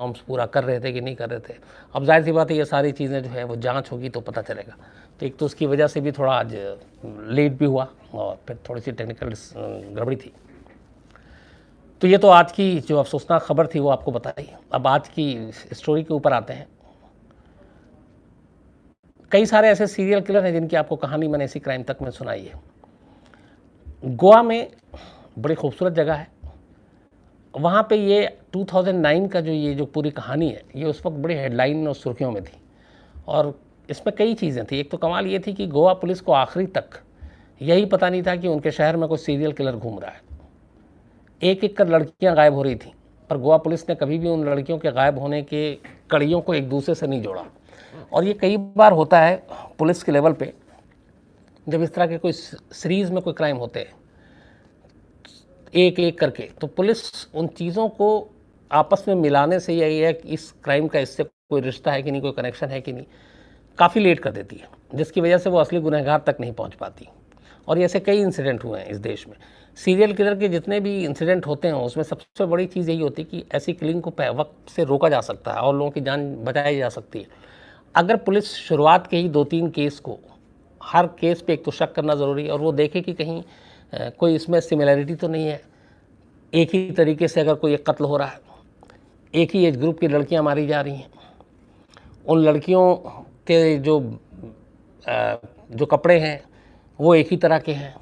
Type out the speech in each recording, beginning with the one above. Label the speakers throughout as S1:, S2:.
S1: norms पूरा कर रहे थे कि नहीं कर रहे थे अब जाहिर सी बात है ये सारी चीज़ें जो है वो जांच होगी तो पता चलेगा तो एक तो उसकी वजह से भी थोड़ा आज लेट भी हुआ और फिर थोड़ी सी टेक्निकल गड़बड़ी थी तो ये तो आज की जो अफसोसनाक खबर थी वो आपको बताई अब आज की स्टोरी के ऊपर आते हैं कई सारे ऐसे सीरियल किलर हैं जिनकी आपको कहानी मैंने इसी क्राइम तक में सुनाई है गोवा में बड़ी खूबसूरत जगह है वहाँ पे ये 2009 का जो ये जो पूरी कहानी है ये उस वक्त बड़ी हेडलाइन और सुर्खियों में थी और इसमें कई चीज़ें थी एक तो कमाल ये थी कि गोवा पुलिस को आखिरी तक यही पता नहीं था कि उनके शहर में कोई सीरियल किलर घूम रहा है एक एक कर लड़कियाँ गायब हो रही थी पर गोवा पुलिस ने कभी भी उन लड़कियों के गायब होने के कड़ियों को एक दूसरे से नहीं जोड़ा और ये कई बार होता है पुलिस के लेवल पे जब इस तरह के कोई सीरीज़ में कोई क्राइम होते हैं एक एक करके तो पुलिस उन चीज़ों को आपस में मिलाने से यही है कि इस क्राइम का इससे कोई रिश्ता है कि नहीं कोई कनेक्शन है कि नहीं काफ़ी लेट कर देती है जिसकी वजह से वो असली गुनहगार तक नहीं पहुंच पाती और ऐसे कई इंसिडेंट हुए हैं इस देश में सीरियल किलर के जितने भी इंसिडेंट होते हैं उसमें सबसे बड़ी चीज़ यही होती है कि ऐसी किलिंग को वक्त से रोका जा सकता है और लोगों की जान बचाई जा सकती है अगर पुलिस शुरुआत के ही दो तीन केस को हर केस पे एक तो शक करना ज़रूरी है और वो देखे कि कहीं कोई इसमें सिमिलैरिटी तो नहीं है एक ही तरीके से अगर कोई एक कत्ल हो रहा है एक ही एज ग्रुप की लड़कियां मारी जा रही हैं उन लड़कियों के जो जो कपड़े हैं वो एक ही तरह के हैं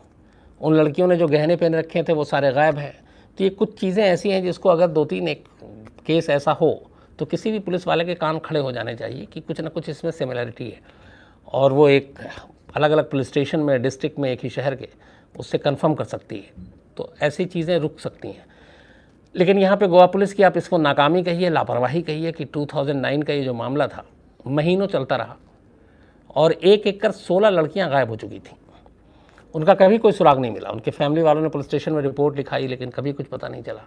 S1: उन लड़कियों ने जो गहने पहन रखे थे वो सारे गायब हैं तो ये कुछ चीज़ें ऐसी हैं जिसको अगर दो तीन एक केस ऐसा हो तो किसी भी पुलिस वाले के कान खड़े हो जाने चाहिए कि कुछ ना कुछ इसमें सिमिलैरिटी है और वो एक अलग अलग पुलिस स्टेशन में डिस्ट्रिक्ट में एक ही शहर के उससे कंफर्म कर सकती है तो ऐसी चीज़ें रुक सकती हैं लेकिन यहाँ पे गोवा पुलिस की आप इसको नाकामी कहिए लापरवाही कहिए कि 2009 का ये जो मामला था महीनों चलता रहा और एक एक कर 16 लड़कियाँ गायब हो चुकी थी उनका कभी कोई सुराग नहीं मिला उनके फैमिली वालों ने पुलिस स्टेशन में रिपोर्ट लिखाई लेकिन कभी कुछ पता नहीं चला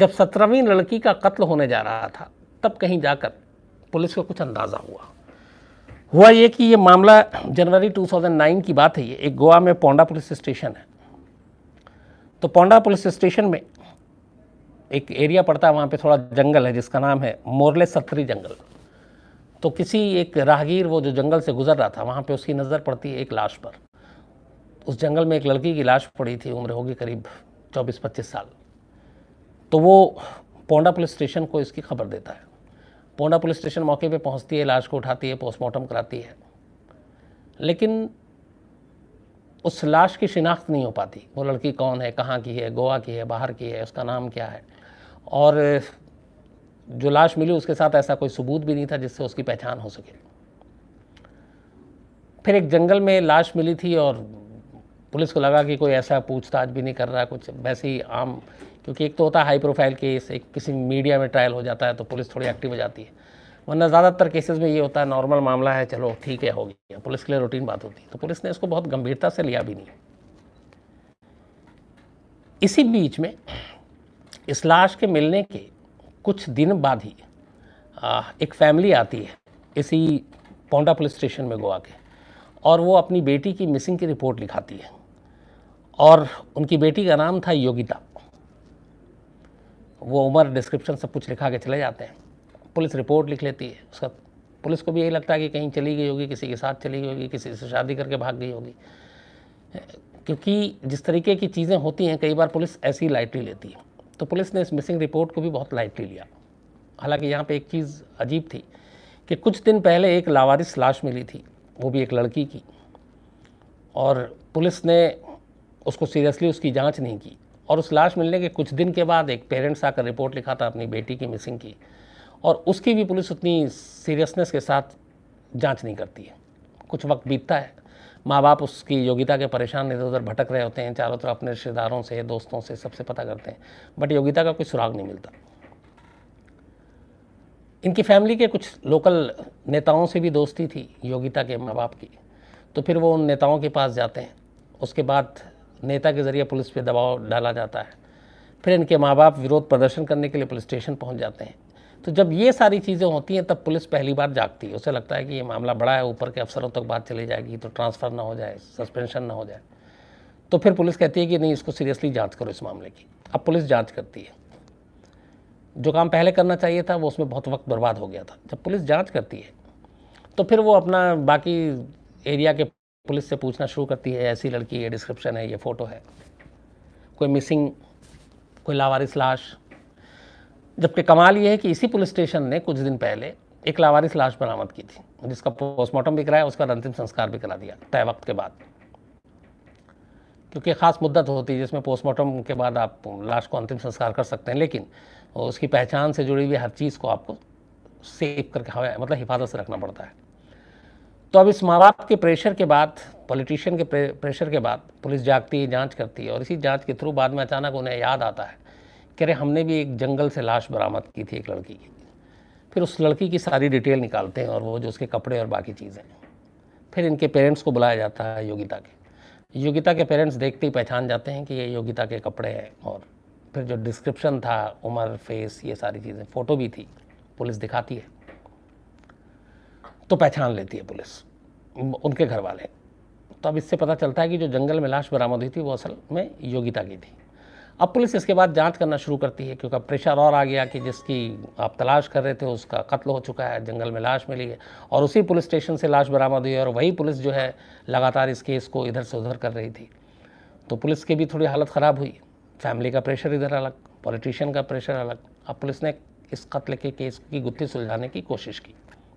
S1: जब सत्रहवीं लड़की का कत्ल होने जा रहा था तब कहीं जाकर पुलिस को कुछ अंदाज़ा हुआ हुआ ये कि ये मामला जनवरी 2009 की बात है ये एक गोवा में पौंडा पुलिस स्टेशन है तो पौंडा पुलिस स्टेशन में एक एरिया पड़ता है वहाँ पे थोड़ा जंगल है जिसका नाम है मोरले सत्री जंगल तो किसी एक राहगीर वो जो जंगल से गुजर रहा था वहाँ पे उसकी नज़र पड़ती है एक लाश पर उस जंगल में एक लड़की की लाश पड़ी थी उम्र होगी करीब चौबीस पच्चीस साल तो वो पौंडा पुलिस स्टेशन को इसकी खबर देता है पोंडा पुलिस स्टेशन मौके पे पहुंचती है लाश को उठाती है पोस्टमार्टम कराती है लेकिन उस लाश की शिनाख्त नहीं हो पाती वो लड़की कौन है कहाँ की है गोवा की है बाहर की है उसका नाम क्या है और जो लाश मिली उसके साथ ऐसा कोई सबूत भी नहीं था जिससे उसकी पहचान हो सके फिर एक जंगल में लाश मिली थी और पुलिस को लगा कि कोई ऐसा पूछताछ भी नहीं कर रहा कुछ वैसे ही आम क्योंकि एक तो होता है हाई प्रोफाइल केस एक किसी मीडिया में ट्रायल हो जाता है तो पुलिस थोड़ी एक्टिव हो जाती है वरना ज़्यादातर केसेस में ये होता है नॉर्मल मामला है चलो ठीक है हो गया पुलिस के लिए रूटीन बात होती है तो पुलिस ने इसको बहुत गंभीरता से लिया भी नहीं इसी बीच में इस लाश के मिलने के कुछ दिन बाद ही आ, एक फैमिली आती है इसी पौंडा पुलिस स्टेशन में गोवा के और वो अपनी बेटी की मिसिंग की रिपोर्ट लिखाती है और उनकी बेटी का नाम था योगिता वो उम्र डिस्क्रिप्शन सब कुछ लिखा के चले जाते हैं पुलिस रिपोर्ट लिख लेती है उसका पुलिस को भी यही लगता है कि कहीं चली गई होगी किसी के साथ चली गई होगी किसी से शादी करके भाग गई होगी क्योंकि जिस तरीके की चीज़ें होती हैं कई बार पुलिस ऐसी लाइटली लेती है तो पुलिस ने इस मिसिंग रिपोर्ट को भी बहुत लाइटली लिया हालांकि यहाँ पे एक चीज़ अजीब थी कि कुछ दिन पहले एक लावारिस लाश मिली थी वो भी एक लड़की की और पुलिस ने उसको सीरियसली उसकी जांच नहीं की और उस लाश मिलने के कुछ दिन के बाद एक पेरेंट्स आकर रिपोर्ट लिखा था अपनी बेटी की मिसिंग की और उसकी भी पुलिस उतनी सीरियसनेस के साथ जांच नहीं करती है कुछ वक्त बीतता है माँ बाप उसकी योगिता के परेशान इधर उधर भटक रहे होते हैं चारों तरफ अपने रिश्तेदारों से दोस्तों से सबसे पता करते हैं बट योगिता का कोई सुराग नहीं मिलता इनकी फैमिली के कुछ लोकल नेताओं से भी दोस्ती थी योगिता के माँ बाप की तो फिर वो उन नेताओं के पास जाते हैं उसके बाद नेता के ज़रिए पुलिस पे दबाव डाला जाता है फिर इनके माँ बाप विरोध प्रदर्शन करने के लिए पुलिस स्टेशन पहुँच जाते हैं तो जब ये सारी चीज़ें होती हैं तब पुलिस पहली बार जागती है उसे लगता है कि ये मामला बड़ा है ऊपर के अफसरों तक बात चली जाएगी तो ट्रांसफ़र ना हो जाए सस्पेंशन ना हो जाए तो फिर पुलिस कहती है कि नहीं इसको सीरियसली जाँच करो इस मामले की अब पुलिस जाँच करती है जो काम पहले करना चाहिए था वो उसमें बहुत वक्त बर्बाद हो गया था जब पुलिस जाँच करती है तो फिर वो अपना बाकी एरिया के पुलिस से पूछना शुरू करती है ऐसी लड़की ये डिस्क्रिप्शन है ये फ़ोटो है कोई मिसिंग कोई लावारिस लाश जबकि कमाल ये है कि इसी पुलिस स्टेशन ने कुछ दिन पहले एक लावारिस लाश बरामद की थी जिसका पोस्टमार्टम भी कराया उसका अंतिम संस्कार भी करा दिया तय वक्त के बाद क्योंकि ख़ास मुद्दत होती है जिसमें पोस्टमार्टम के बाद आप लाश को अंतिम संस्कार कर सकते हैं लेकिन उसकी पहचान से जुड़ी हुई हर चीज़ को आपको सेव करके मतलब हिफाजत से रखना पड़ता है तो अब इस माँ बाप के प्रेशर के बाद पॉलिटिशियन के प्रेशर के बाद पुलिस जागती है जांच करती है और इसी जांच के थ्रू बाद में अचानक उन्हें याद आता है कि अरे हमने भी एक जंगल से लाश बरामद की थी एक लड़की की फिर उस लड़की की सारी डिटेल निकालते हैं और वो जो उसके कपड़े और बाकी चीज़ें फिर इनके पेरेंट्स को बुलाया जाता है योगिता के योगिता के पेरेंट्स देखते ही पहचान जाते हैं कि ये योगिता के कपड़े हैं और फिर जो डिस्क्रिप्शन था उम्र फेस ये सारी चीज़ें फ़ोटो भी थी पुलिस दिखाती है तो पहचान लेती है पुलिस उनके घर वाले तो अब इससे पता चलता है कि जो जंगल में लाश बरामद हुई थी वो असल में योगिता की थी अब पुलिस इसके बाद जांच करना शुरू करती है क्योंकि अब प्रेशर और आ गया कि जिसकी आप तलाश कर रहे थे उसका कत्ल हो चुका है जंगल में लाश मिली है और उसी पुलिस स्टेशन से लाश बरामद हुई और वही पुलिस जो है लगातार इस केस को इधर से उधर कर रही थी तो पुलिस की भी थोड़ी हालत ख़राब हुई फैमिली का प्रेशर इधर अलग पॉलिटिशियन का प्रेशर अलग अब पुलिस ने इस कत्ल के केस की गुत्थी सुलझाने की कोशिश की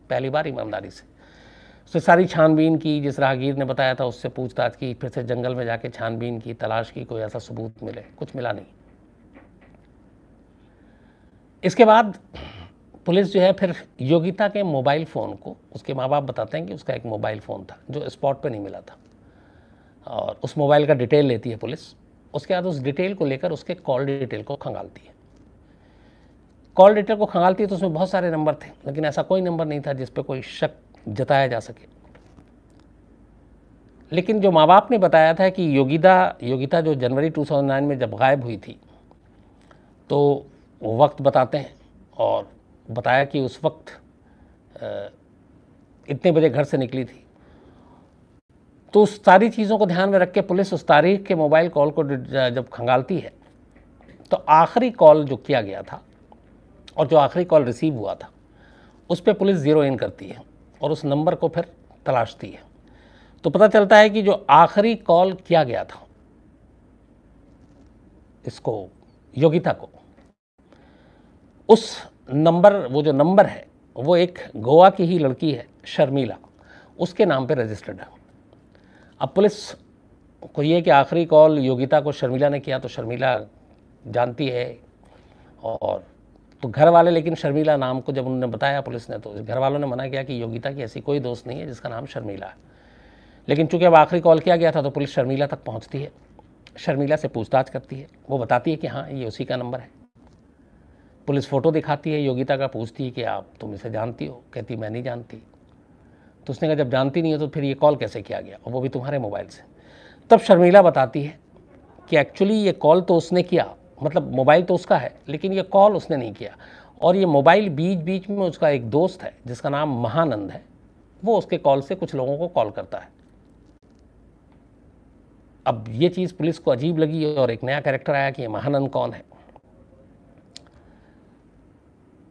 S1: पहली बार ईमानदारी से उसने तो सारी छानबीन की जिस राहगीर ने बताया था उससे पूछताछ की फिर से जंगल में जाके छानबीन की तलाश की कोई ऐसा सबूत मिले कुछ मिला नहीं इसके बाद पुलिस जो है फिर योगिता के मोबाइल फ़ोन को उसके माँ बाप बताते हैं कि उसका एक मोबाइल फ़ोन था जो स्पॉट पे नहीं मिला था और उस मोबाइल का डिटेल लेती है पुलिस उसके बाद उस डिटेल को लेकर उसके कॉल डिटेल को खंगालती है कॉल डिटेल को खंगालती है तो उसमें बहुत सारे नंबर थे लेकिन ऐसा कोई नंबर नहीं था जिस पर कोई शक जताया जा सके लेकिन जो माँ बाप ने बताया था कि योगिता योगिता जो जनवरी 2009 में जब गायब हुई थी तो वक्त बताते हैं और बताया कि उस वक्त इतने बजे घर से निकली थी तो उस सारी चीज़ों को ध्यान में रख के पुलिस उस तारीख के मोबाइल कॉल को जब खंगालती है तो आखिरी कॉल जो किया गया था और जो आखिरी कॉल रिसीव हुआ था उस पर पुलिस ज़ीरो इन करती है और उस नंबर को फिर तलाशती है तो पता चलता है कि जो आखिरी कॉल किया गया था इसको योगिता को उस नंबर वो जो नंबर है वो एक गोवा की ही लड़की है शर्मिला उसके नाम पे रजिस्टर्ड है अब पुलिस को ये कि आखिरी कॉल योगिता को शर्मिला ने किया तो शर्मिला जानती है और तो घर वाले लेकिन शर्मिला नाम को जब उन्होंने बताया पुलिस ने तो घर वालों ने मना किया कि योगिता की ऐसी कोई दोस्त नहीं है जिसका नाम शर्मिला है लेकिन चूंकि अब आखिरी कॉल किया गया था तो पुलिस शर्मिला तक पहुंचती है शर्मिला से पूछताछ करती है वो बताती है कि हाँ ये उसी का नंबर है पुलिस फ़ोटो दिखाती है योगिता का पूछती है कि आप तुम इसे जानती हो कहती मैं नहीं जानती तो उसने कहा जब जानती नहीं हो तो फिर ये कॉल कैसे किया गया और वो भी तुम्हारे मोबाइल से तब शर्मिला बताती है कि एक्चुअली ये कॉल तो उसने किया मतलब मोबाइल तो उसका है लेकिन ये कॉल उसने नहीं किया और ये मोबाइल बीच बीच में उसका एक दोस्त है जिसका नाम महानंद है वो उसके कॉल से कुछ लोगों को कॉल करता है अब ये चीज़ पुलिस को अजीब लगी और एक नया कैरेक्टर आया कि ये महानंद कौन है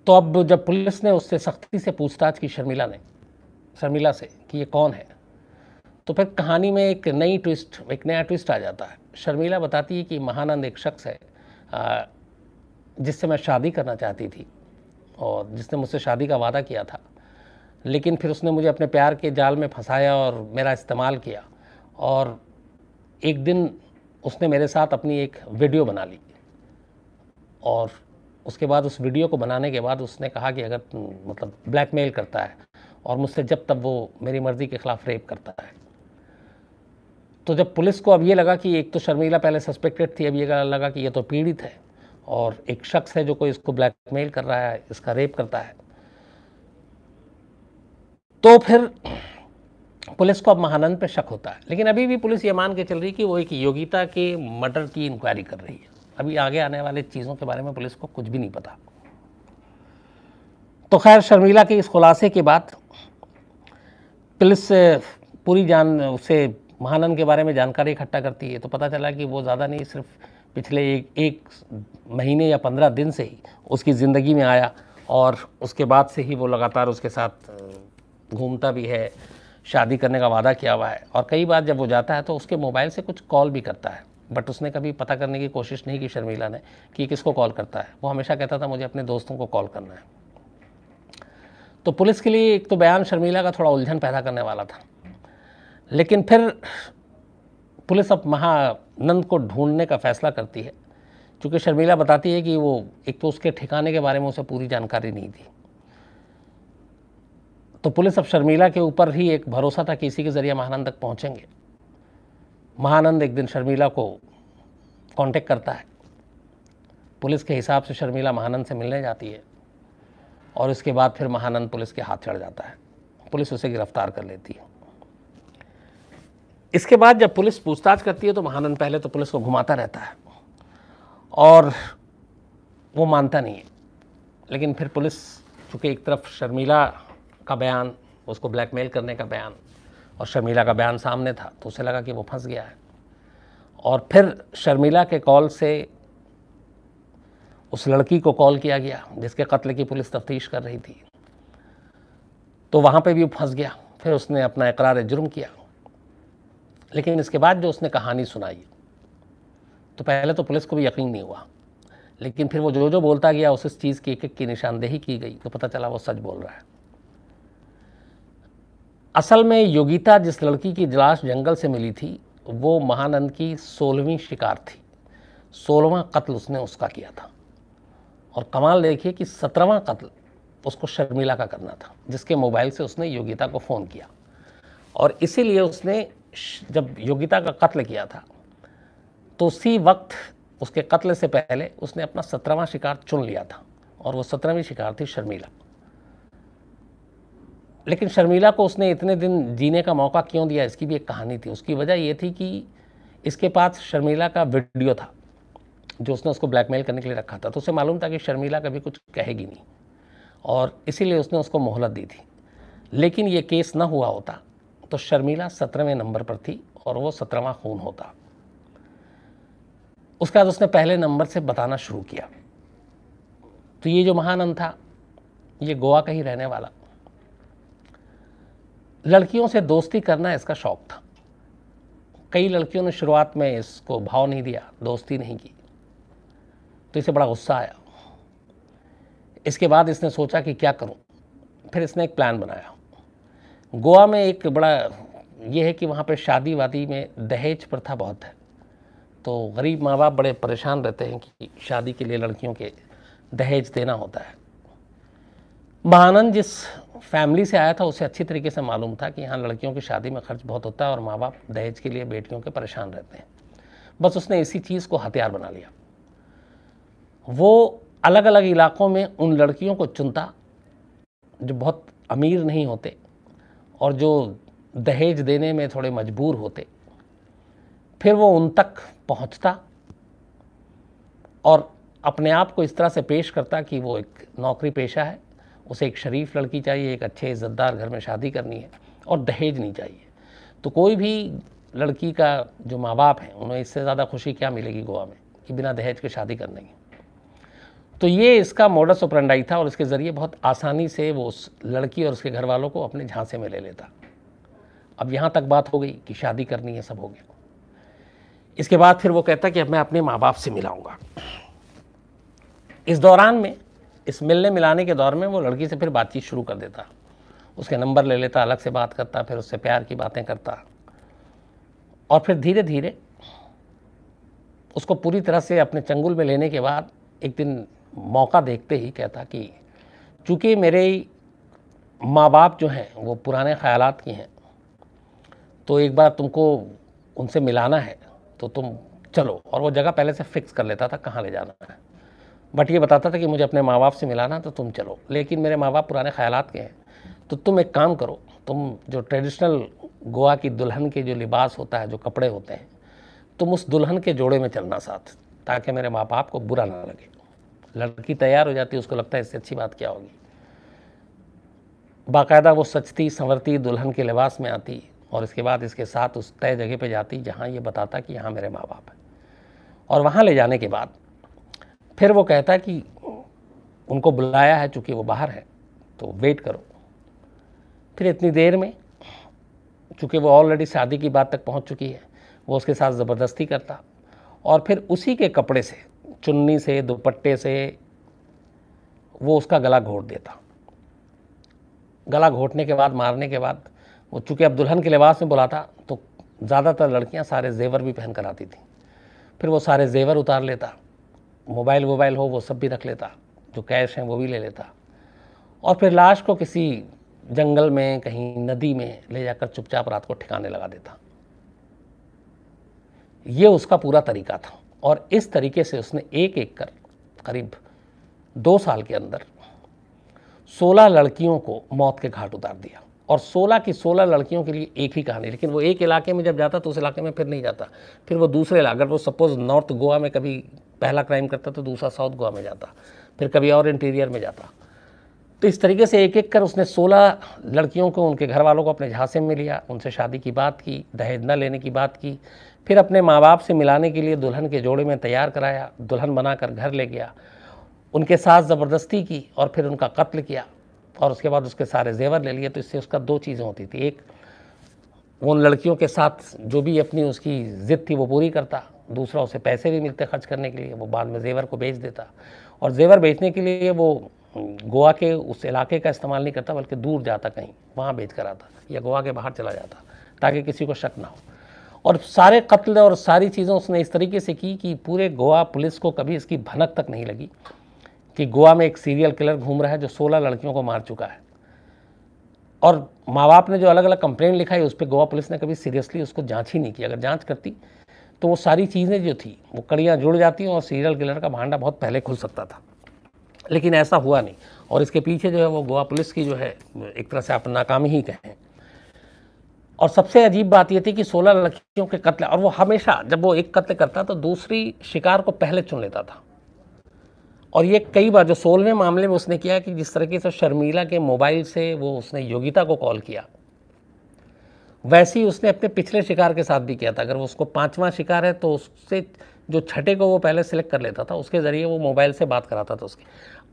S1: तो अब जब पुलिस ने उससे सख्ती से पूछताछ की शर्मिला ने शर्मिला से कि ये कौन है तो फिर कहानी में एक नई ट्विस्ट एक नया ट्विस्ट आ जाता है शर्मिला बताती है कि महानंद एक शख्स है जिससे मैं शादी करना चाहती थी और जिसने मुझसे शादी का वादा किया था लेकिन फिर उसने मुझे अपने प्यार के जाल में फंसाया और मेरा इस्तेमाल किया और एक दिन उसने मेरे साथ अपनी एक वीडियो बना ली और उसके बाद उस वीडियो को बनाने के बाद उसने कहा कि अगर मतलब ब्लैकमेल करता है और मुझसे जब तब वो मेरी मर्ज़ी के ख़िलाफ़ रेप करता है तो जब पुलिस को अब ये लगा कि एक तो शर्मिला पहले सस्पेक्टेड थी अब ये लगा कि ये तो पीड़ित है और एक शख्स है जो कोई इसको ब्लैकमेल कर रहा है इसका रेप करता है तो फिर पुलिस को अब महानंद पे शक होता है लेकिन अभी भी पुलिस ये मान के चल रही है कि वो एक योगिता के मर्डर की इंक्वायरी कर रही है अभी आगे आने वाले चीज़ों के बारे में पुलिस को कुछ भी नहीं पता तो खैर शर्मिला के इस खुलासे के बाद पुलिस पूरी जान उसे महानंद के बारे में जानकारी इकट्ठा करती है तो पता चला कि वो ज़्यादा नहीं सिर्फ पिछले एक एक महीने या पंद्रह दिन से ही उसकी ज़िंदगी में आया और उसके बाद से ही वो लगातार उसके साथ घूमता भी है शादी करने का वादा किया हुआ है और कई बार जब वो जाता है तो उसके मोबाइल से कुछ कॉल भी करता है बट उसने कभी पता करने की कोशिश नहीं की शर्मिला ने कि किसको कॉल करता है वो हमेशा कहता था मुझे अपने दोस्तों को कॉल करना है तो पुलिस के लिए एक तो बयान शर्मिला का थोड़ा उलझन पैदा करने वाला था लेकिन फिर पुलिस अब महानंद को ढूंढने का फैसला करती है क्योंकि शर्मिला बताती है कि वो एक तो उसके ठिकाने के बारे में उसे पूरी जानकारी नहीं थी तो पुलिस अब शर्मिला के ऊपर ही एक भरोसा था कि इसी के ज़रिए महानंद तक पहुँचेंगे महानंद एक दिन शर्मिला को कांटेक्ट करता है पुलिस के हिसाब से शर्मिला महानंद से मिलने जाती है और इसके बाद फिर महानंद पुलिस के हाथ चढ़ जाता है पुलिस उसे गिरफ्तार कर लेती है इसके बाद जब पुलिस पूछताछ करती है तो महानंद पहले तो पुलिस को घुमाता रहता है और वो मानता नहीं है लेकिन फिर पुलिस चूँकि एक तरफ शर्मिला का बयान उसको ब्लैकमेल करने का बयान और शर्मिला का बयान सामने था तो उसे लगा कि वो फंस गया है और फिर शर्मिला के कॉल से उस लड़की को कॉल किया गया जिसके कत्ल की पुलिस तफ्तीश कर रही थी तो वहाँ पे भी वो फंस गया फिर उसने अपना इकरार जुर्म किया लेकिन इसके बाद जो उसने कहानी सुनाई तो पहले तो पुलिस को भी यकीन नहीं हुआ लेकिन फिर वो जो जो बोलता गया उस चीज़ की एक एक की निशानदेही की गई तो पता चला वो सच बोल रहा है असल में योगिता जिस लड़की की जलाश जंगल से मिली थी वो महानंद की सोलहवीं शिकार थी सोलहवा कत्ल उसने उसका किया था और कमाल देखिए कि सत्रहवा कत्ल उसको शर्मिला का करना था जिसके मोबाइल से उसने योगिता को फ़ोन किया और इसीलिए उसने जब योगिता का कत्ल किया था तो उसी वक्त उसके कत्ल से पहले उसने अपना सत्रहवा शिकार चुन लिया था और वो सत्रहवीं शिकार थी शर्मिला लेकिन शर्मिला को उसने इतने दिन जीने का मौका क्यों दिया इसकी भी एक कहानी थी उसकी वजह ये थी कि इसके पास शर्मिला का वीडियो था जो उसने उसको ब्लैकमेल करने के लिए रखा था तो उसे मालूम था कि शर्मिला कभी कुछ कहेगी नहीं और इसीलिए उसने उसको मोहलत दी थी लेकिन ये केस ना हुआ होता तो शर्मिला सत्रहवें नंबर पर थी और वो सत्रहवा खून होता उसके बाद उसने पहले नंबर से बताना शुरू किया तो ये जो महानंद था ये गोवा का ही रहने वाला लड़कियों से दोस्ती करना इसका शौक था कई लड़कियों ने शुरुआत में इसको भाव नहीं दिया दोस्ती नहीं की तो इसे बड़ा गुस्सा आया इसके बाद इसने सोचा कि क्या करूं फिर इसने एक प्लान बनाया गोवा में एक बड़ा ये है कि वहाँ पर शादी वादी में दहेज प्रथा बहुत है तो गरीब माँ बाप बड़े परेशान रहते हैं कि शादी के लिए लड़कियों के दहेज देना होता है महानंद जिस फैमिली से आया था उसे अच्छी तरीके से मालूम था कि यहाँ लड़कियों की शादी में खर्च बहुत होता है और माँ बाप दहेज के लिए बेटियों के परेशान रहते हैं बस उसने इसी चीज़ को हथियार बना लिया वो अलग अलग इलाक़ों में उन लड़कियों को चुनता जो बहुत अमीर नहीं होते और जो दहेज देने में थोड़े मजबूर होते फिर वो उन तक पहुंचता और अपने आप को इस तरह से पेश करता कि वो एक नौकरी पेशा है उसे एक शरीफ लड़की चाहिए एक अच्छे इज्जतदार घर में शादी करनी है और दहेज नहीं चाहिए तो कोई भी लड़की का जो माँ बाप है उन्हें इससे ज़्यादा खुशी क्या मिलेगी गोवा में कि बिना दहेज के शादी कर लेंगे तो ये इसका मोडस ऑपरेंडाई था और इसके ज़रिए बहुत आसानी से वो उस लड़की और उसके घर वालों को अपने झांसे में ले लेता अब यहाँ तक बात हो गई कि शादी करनी है सब हो गया इसके बाद फिर वो कहता कि अब मैं अपने माँ बाप से मिलाऊँगा इस दौरान में इस मिलने मिलाने के दौर में वो लड़की से फिर बातचीत शुरू कर देता उसके नंबर ले लेता अलग से बात करता फिर उससे प्यार की बातें करता और फिर धीरे धीरे उसको पूरी तरह से अपने चंगुल में लेने के बाद एक दिन मौका देखते ही कहता कि चूँकि मेरे माँ बाप जो हैं वो पुराने ख्याल की हैं तो एक बार तुमको उनसे मिलाना है तो तुम चलो और वो जगह पहले से फिक्स कर लेता था कहाँ ले जाना है बट ये बताता था कि मुझे अपने माँ बाप से मिलाना तो तुम चलो लेकिन मेरे माँ बाप पुराने ख्याल के हैं तो तुम एक काम करो तुम जो ट्रेडिशनल गोवा की दुल्हन के जो लिबास होता है जो कपड़े होते हैं तुम उस दुल्हन के जोड़े में चलना साथ ताकि मेरे माँ बाप को बुरा ना लगे लड़की तैयार हो जाती है उसको लगता है इससे अच्छी बात क्या होगी बाकायदा वो सचती संवरती दुल्हन के लिबास में आती और इसके बाद इसके साथ उस तय जगह पे जाती जहाँ ये बताता कि यहाँ मेरे माँ बाप हैं और वहाँ ले जाने के बाद फिर वो कहता कि उनको बुलाया है चूँकि वो बाहर है तो वेट करो फिर इतनी देर में चूँकि वो ऑलरेडी शादी की बात तक पहुँच चुकी है वो उसके साथ ज़बरदस्ती करता और फिर उसी के कपड़े से चुन्नी से दुपट्टे से वो उसका गला घोट देता गला घोटने के बाद मारने के बाद वो चूँकि अब दुल्हन के लिबास में बुलाता तो ज़्यादातर लड़कियाँ सारे जेवर भी पहन कर आती थी फिर वो सारे जेवर उतार लेता मोबाइल वोबाइल हो वो सब भी रख लेता जो कैश हैं वो भी ले लेता और फिर लाश को किसी जंगल में कहीं नदी में ले जाकर चुपचाप रात को ठिकाने लगा देता ये उसका पूरा तरीका था और इस तरीके से उसने एक एक कर करीब दो साल के अंदर सोलह लड़कियों को मौत के घाट उतार दिया और सोलह की सोलह लड़कियों के लिए एक ही कहानी लेकिन वो एक इलाके में जब जाता तो उस इलाके में फिर नहीं जाता फिर वो दूसरे अगर वो सपोज नॉर्थ गोवा में कभी पहला क्राइम करता तो दूसरा साउथ गोवा में जाता फिर कभी और इंटीरियर में जाता तो इस तरीके से एक एक कर उसने सोलह लड़कियों को उनके घर वालों को अपने झांसे में लिया उनसे शादी की बात की दहेज न लेने की बात की फिर अपने माँ बाप से मिलाने के लिए दुल्हन के जोड़े में तैयार कराया दुल्हन बनाकर घर ले गया उनके साथ ज़बरदस्ती की और फिर उनका कत्ल किया और उसके बाद उसके सारे जेवर ले लिए तो इससे उसका दो चीज़ें होती थी एक वो उन लड़कियों के साथ जो भी अपनी उसकी ज़िद थी वो पूरी करता दूसरा उसे पैसे भी मिलते खर्च करने के लिए वो बाद में जेवर को बेच देता और जेवर बेचने के लिए वो गोवा के उस इलाके का इस्तेमाल नहीं करता बल्कि दूर जाता कहीं वहाँ बेच कर आता या गोवा के बाहर चला जाता ताकि किसी को शक ना हो और सारे कत्ल और सारी चीज़ें उसने इस तरीके से की कि पूरे गोवा पुलिस को कभी इसकी भनक तक नहीं लगी कि गोवा में एक सीरियल किलर घूम रहा है जो सोलह लड़कियों को मार चुका है और माँ बाप ने जो अलग अलग कंप्लेन लिखाई उस पर गोवा पुलिस ने कभी सीरियसली उसको जाँच ही नहीं की अगर जाँच करती तो वो सारी चीज़ें जो थी वो कड़ियाँ जुड़ जाती और सीरियल किलर का भांडा बहुत पहले खुल सकता था लेकिन ऐसा हुआ नहीं और इसके पीछे जो है वो गोवा पुलिस की जो है एक तरह से आप नाकामी ही कहें और सबसे अजीब बात यह थी कि सोलह लड़कियों के कत्ल और वो हमेशा जब वो एक कत्ल करता तो दूसरी शिकार को पहले चुन लेता था और ये कई बार जो सोलहवें मामले में उसने किया कि जिस तरीके से शर्मिला के मोबाइल से वो उसने योगिता को कॉल किया वैसे ही उसने अपने पिछले शिकार के साथ भी किया था अगर वो उसको पाँचवा शिकार है तो उससे जो छठे को वो पहले सिलेक्ट कर लेता था उसके ज़रिए वो मोबाइल से बात कराता था उसकी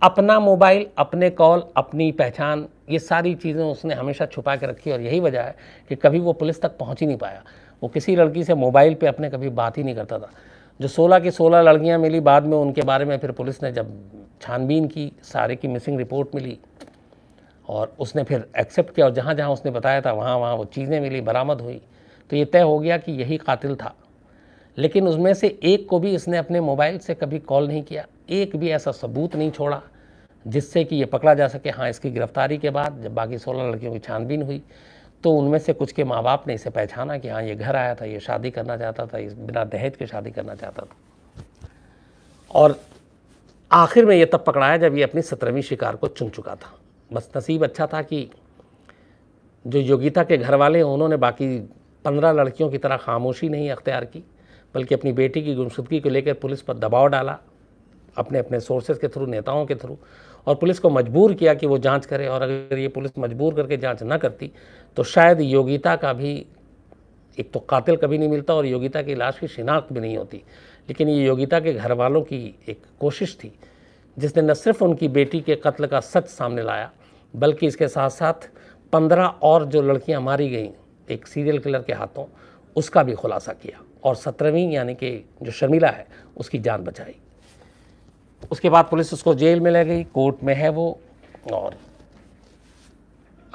S1: अपना मोबाइल अपने कॉल अपनी पहचान ये सारी चीज़ें उसने हमेशा छुपा के रखी और यही वजह है कि कभी वो पुलिस तक पहुंच ही नहीं पाया वो किसी लड़की से मोबाइल पे अपने कभी बात ही नहीं करता था जो 16 की 16 लड़कियां मिली बाद में उनके बारे में फिर पुलिस ने जब छानबीन की सारे की मिसिंग रिपोर्ट मिली और उसने फिर एक्सेप्ट किया और जहाँ जहाँ उसने बताया था वहाँ वहाँ वो चीज़ें मिली बरामद हुई तो ये तय हो गया कि यही कातिल था लेकिन उसमें से एक को भी इसने अपने मोबाइल से कभी कॉल नहीं किया एक भी ऐसा सबूत नहीं छोड़ा जिससे कि ये पकड़ा जा सके हाँ इसकी गिरफ्तारी के बाद जब बाकी सोलह लड़कियों की छानबीन हुई तो उनमें से कुछ के माँ बाप ने इसे पहचाना कि हाँ ये घर आया था ये शादी करना चाहता था इस बिना दहेज के शादी करना चाहता था और आखिर में ये तब पकड़ाया जब ये अपनी सत्रहवीं शिकार को चुन चुका था बस नसीब अच्छा था कि जो योगिता के घर वाले उन्होंने बाकी पंद्रह लड़कियों की तरह खामोशी नहीं अख्तियार की बल्कि अपनी बेटी की गुमशुदगी को लेकर पुलिस पर दबाव डाला अपने अपने सोर्सेज के थ्रू नेताओं के थ्रू और पुलिस को मजबूर किया कि वो जांच करे और अगर ये पुलिस मजबूर करके जांच ना करती तो शायद योगिता का भी एक तो कातिल कभी नहीं मिलता और योगिता की लाश की शिनाख्त भी नहीं होती लेकिन ये योगिता के घर वालों की एक कोशिश थी जिसने न सिर्फ उनकी बेटी के कत्ल का सच सामने लाया बल्कि इसके साथ साथ पंद्रह और जो लड़कियां मारी गईं एक सीरियल किलर के हाथों उसका भी खुलासा किया और सत्रहवीं यानी कि जो शर्मिला है उसकी जान बचाई उसके बाद पुलिस उसको जेल में ले गई कोर्ट में है वो और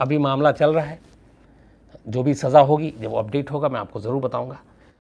S1: अभी मामला चल रहा है जो भी सज़ा होगी जब वो अपडेट होगा मैं आपको ज़रूर बताऊंगा